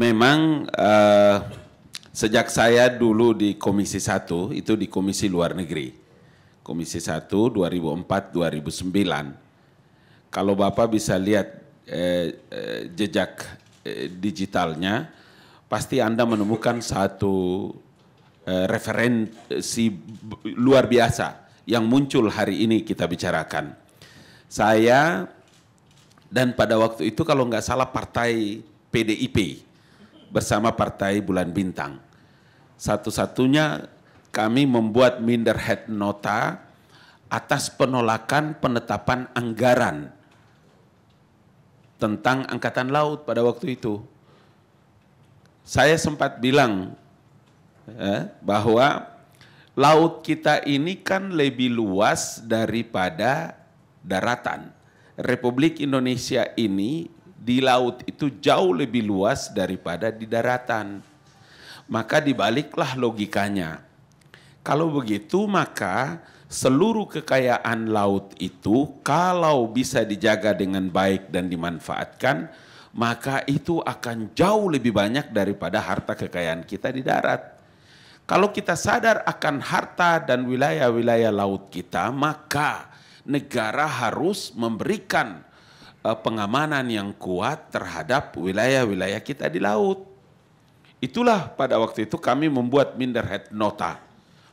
memang uh, sejak saya dulu di Komisi 1 itu di Komisi Luar Negeri. Komisi 1 2004 2009. Kalau Bapak bisa lihat eh, eh, jejak eh, digitalnya pasti Anda menemukan satu eh, referensi luar biasa yang muncul hari ini kita bicarakan. Saya dan pada waktu itu kalau nggak salah partai PDIP bersama Partai Bulan Bintang. Satu-satunya kami membuat minder head nota atas penolakan penetapan anggaran tentang angkatan laut pada waktu itu. Saya sempat bilang eh, bahwa laut kita ini kan lebih luas daripada daratan. Republik Indonesia ini di laut itu jauh lebih luas daripada di daratan. Maka dibaliklah logikanya. Kalau begitu maka seluruh kekayaan laut itu kalau bisa dijaga dengan baik dan dimanfaatkan, maka itu akan jauh lebih banyak daripada harta kekayaan kita di darat. Kalau kita sadar akan harta dan wilayah-wilayah laut kita, maka negara harus memberikan Eh, pengamanan yang kuat terhadap wilayah-wilayah kita di laut. Itulah pada waktu itu kami membuat minder head Nota,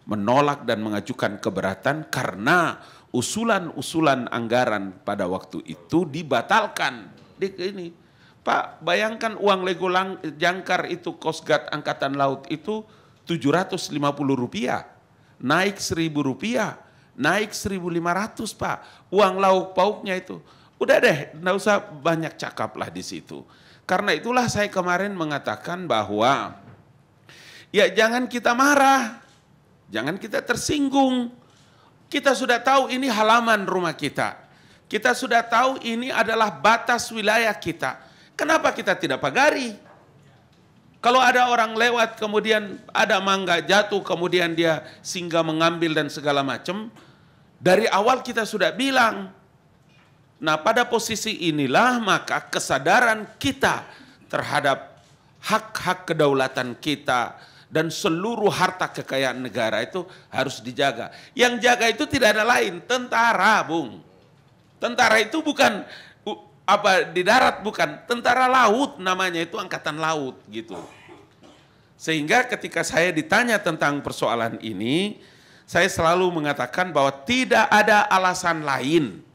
menolak dan mengajukan keberatan karena usulan-usulan anggaran pada waktu itu dibatalkan. Di ini, Pak, bayangkan uang Lego lang, jangkar itu Kosgat Angkatan Laut itu 750 rupiah, naik 1000 rupiah, naik 1500 Pak, uang lauk pauknya itu. Udah deh, enggak usah banyak cakap lah di situ. Karena itulah saya kemarin mengatakan bahwa ya jangan kita marah, jangan kita tersinggung. Kita sudah tahu ini halaman rumah kita. Kita sudah tahu ini adalah batas wilayah kita. Kenapa kita tidak pagari? Kalau ada orang lewat kemudian ada mangga jatuh kemudian dia singgah mengambil dan segala macam, dari awal kita sudah bilang, Nah, pada posisi inilah maka kesadaran kita terhadap hak-hak kedaulatan kita dan seluruh harta kekayaan negara itu harus dijaga. Yang jaga itu tidak ada lain, tentara, Bung. Tentara itu bukan apa di darat bukan, tentara laut namanya itu angkatan laut gitu. Sehingga ketika saya ditanya tentang persoalan ini, saya selalu mengatakan bahwa tidak ada alasan lain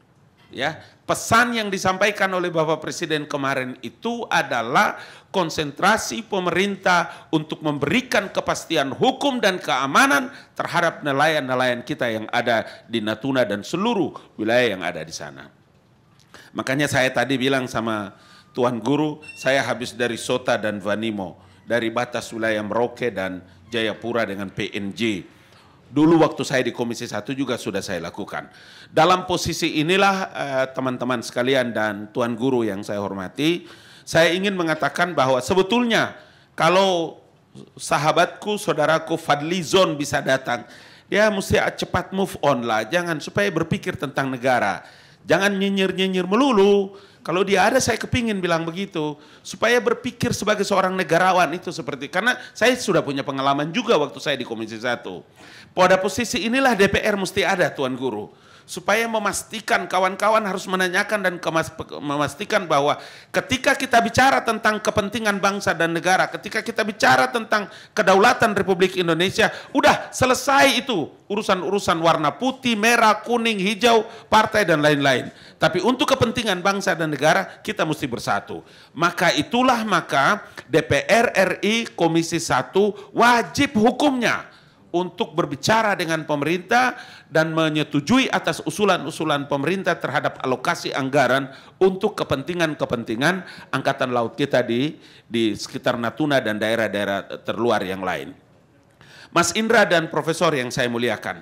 ya pesan yang disampaikan oleh Bapak Presiden kemarin itu adalah konsentrasi pemerintah untuk memberikan kepastian hukum dan keamanan terhadap nelayan-nelayan kita yang ada di Natuna dan seluruh wilayah yang ada di sana. Makanya saya tadi bilang sama Tuan Guru, saya habis dari Sota dan Vanimo, dari batas wilayah Merauke dan Jayapura dengan PNJ Dulu waktu saya di Komisi 1 juga sudah saya lakukan. Dalam posisi inilah eh, teman-teman eh, sekalian dan Tuan Guru yang saya hormati, saya ingin mengatakan bahwa sebetulnya kalau sahabatku, saudaraku Fadli Zon bisa datang, dia mesti cepat move on lah, jangan supaya berpikir tentang negara. Jangan nyinyir-nyinyir melulu, kalau dia ada saya kepingin bilang begitu supaya berpikir sebagai seorang negarawan itu seperti karena saya sudah punya pengalaman juga waktu saya di Komisi 1. Pada posisi inilah DPR mesti ada Tuan Guru supaya memastikan kawan-kawan harus menanyakan dan memastikan bahwa ketika kita bicara tentang kepentingan bangsa dan negara, ketika kita bicara tentang kedaulatan Republik Indonesia, udah selesai itu urusan-urusan warna putih, merah, kuning, hijau, partai dan lain-lain. Tapi untuk kepentingan bangsa dan negara kita mesti bersatu. Maka itulah maka DPR RI Komisi 1 wajib hukumnya untuk berbicara dengan pemerintah dan menyetujui atas usulan-usulan pemerintah terhadap alokasi anggaran untuk kepentingan-kepentingan angkatan laut kita di di sekitar Natuna dan daerah-daerah terluar yang lain. Mas Indra dan Profesor yang saya muliakan,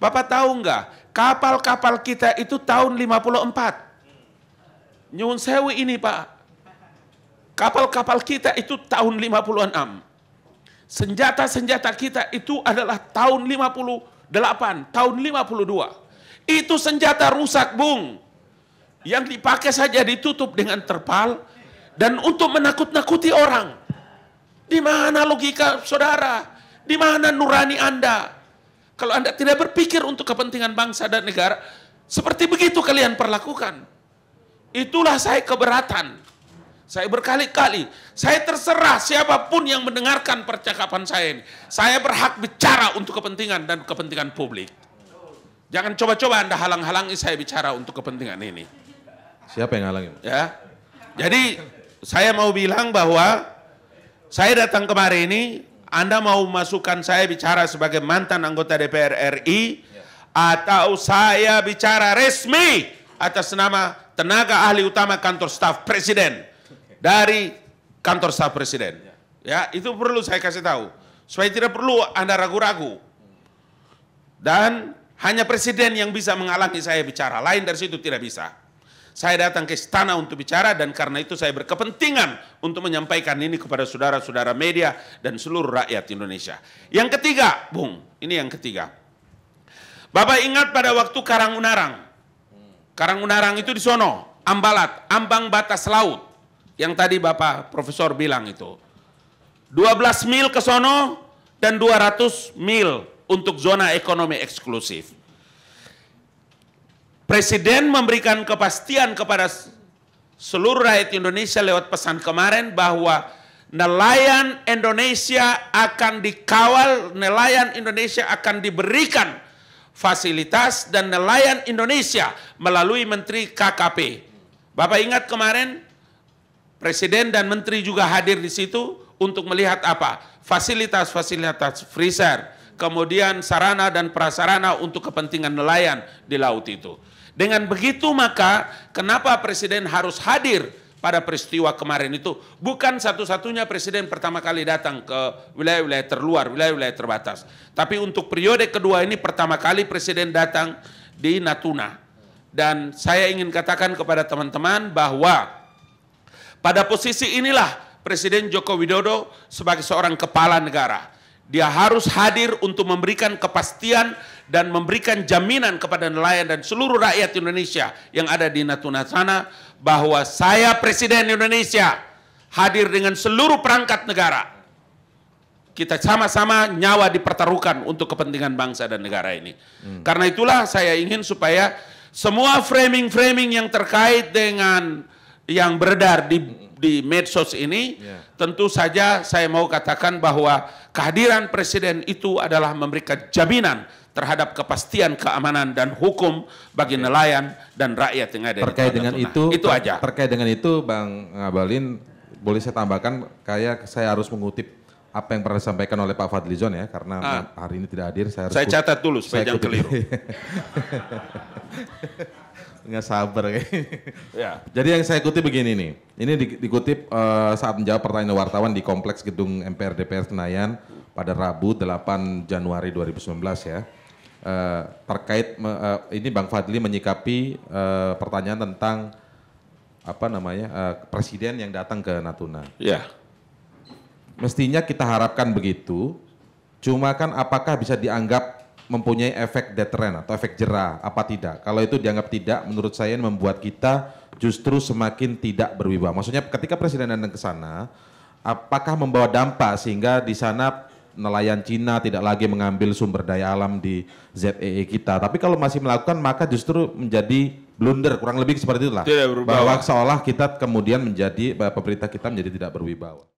Bapak tahu nggak kapal-kapal kita itu tahun 54. Nyun sewu ini Pak, kapal-kapal kita itu tahun 56 Senjata-senjata kita itu adalah tahun 58, tahun 52. Itu senjata rusak, Bung. Yang dipakai saja ditutup dengan terpal dan untuk menakut-nakuti orang. Di mana logika saudara? Di mana nurani Anda? Kalau Anda tidak berpikir untuk kepentingan bangsa dan negara, seperti begitu kalian perlakukan. Itulah saya keberatan. Saya berkali-kali, saya terserah siapapun yang mendengarkan percakapan saya ini. Saya berhak bicara untuk kepentingan dan kepentingan publik. Jangan coba-coba Anda halang-halangi saya bicara untuk kepentingan ini. Siapa yang halangi? Ya. Jadi saya mau bilang bahwa saya datang kemarin ini Anda mau masukkan saya bicara sebagai mantan anggota DPR RI atau saya bicara resmi atas nama tenaga ahli utama kantor staf presiden dari kantor staf presiden. Ya. ya, itu perlu saya kasih tahu supaya tidak perlu Anda ragu-ragu. Dan hanya presiden yang bisa menghalangi saya bicara, lain dari situ tidak bisa. Saya datang ke istana untuk bicara dan karena itu saya berkepentingan untuk menyampaikan ini kepada saudara-saudara media dan seluruh rakyat Indonesia. Yang ketiga, Bung, ini yang ketiga. Bapak ingat pada waktu Karangunarang, hmm. Karangunarang itu di sono, Ambalat, ambang batas laut. Yang tadi Bapak Profesor bilang itu. 12 mil ke sono dan 200 mil untuk zona ekonomi eksklusif. Presiden memberikan kepastian kepada seluruh rakyat Indonesia lewat pesan kemarin bahwa nelayan Indonesia akan dikawal, nelayan Indonesia akan diberikan fasilitas dan nelayan Indonesia melalui Menteri KKP. Bapak ingat kemarin Presiden dan menteri juga hadir di situ untuk melihat apa? Fasilitas-fasilitas freezer, kemudian sarana dan prasarana untuk kepentingan nelayan di laut itu. Dengan begitu maka kenapa presiden harus hadir pada peristiwa kemarin itu? Bukan satu-satunya presiden pertama kali datang ke wilayah-wilayah terluar, wilayah-wilayah terbatas. Tapi untuk periode kedua ini pertama kali presiden datang di Natuna. Dan saya ingin katakan kepada teman-teman bahwa pada posisi inilah Presiden Joko Widodo sebagai seorang kepala negara. Dia harus hadir untuk memberikan kepastian dan memberikan jaminan kepada nelayan dan seluruh rakyat Indonesia yang ada di Natuna sana bahwa saya Presiden Indonesia hadir dengan seluruh perangkat negara. Kita sama-sama nyawa dipertaruhkan untuk kepentingan bangsa dan negara ini. Hmm. Karena itulah saya ingin supaya semua framing-framing yang terkait dengan yang beredar di di medsos ini yeah. tentu saja saya mau katakan bahwa kehadiran presiden itu adalah memberikan jaminan terhadap kepastian keamanan dan hukum bagi ya. nelayan dan rakyat yang ada terkait di dengan Tuna. itu itu aja terkait dengan itu Bang Ngabalin boleh saya tambahkan kayak saya harus mengutip apa yang pernah disampaikan oleh Pak Fadlizon ya karena ah. hari ini tidak hadir saya harus saya catat dulu supaya jangan keliru nggak sabar ya. Jadi yang saya kutip begini nih. Ini di, dikutip uh, saat menjawab pertanyaan wartawan di kompleks gedung MPR DPR Senayan pada Rabu 8 Januari 2019 ya. Uh, terkait uh, ini Bang Fadli menyikapi uh, pertanyaan tentang apa namanya uh, presiden yang datang ke Natuna. Ya. Mestinya kita harapkan begitu. Cuma kan apakah bisa dianggap mempunyai efek deteren atau efek jerah apa tidak? Kalau itu dianggap tidak, menurut saya ini membuat kita justru semakin tidak berwibawa. Maksudnya ketika Presiden datang ke sana, apakah membawa dampak sehingga di sana nelayan Cina tidak lagi mengambil sumber daya alam di ZEE e kita. Tapi kalau masih melakukan maka justru menjadi blunder kurang lebih seperti itulah. Tidak berubah. Bahwa seolah kita kemudian menjadi pemerintah kita menjadi tidak berwibawa.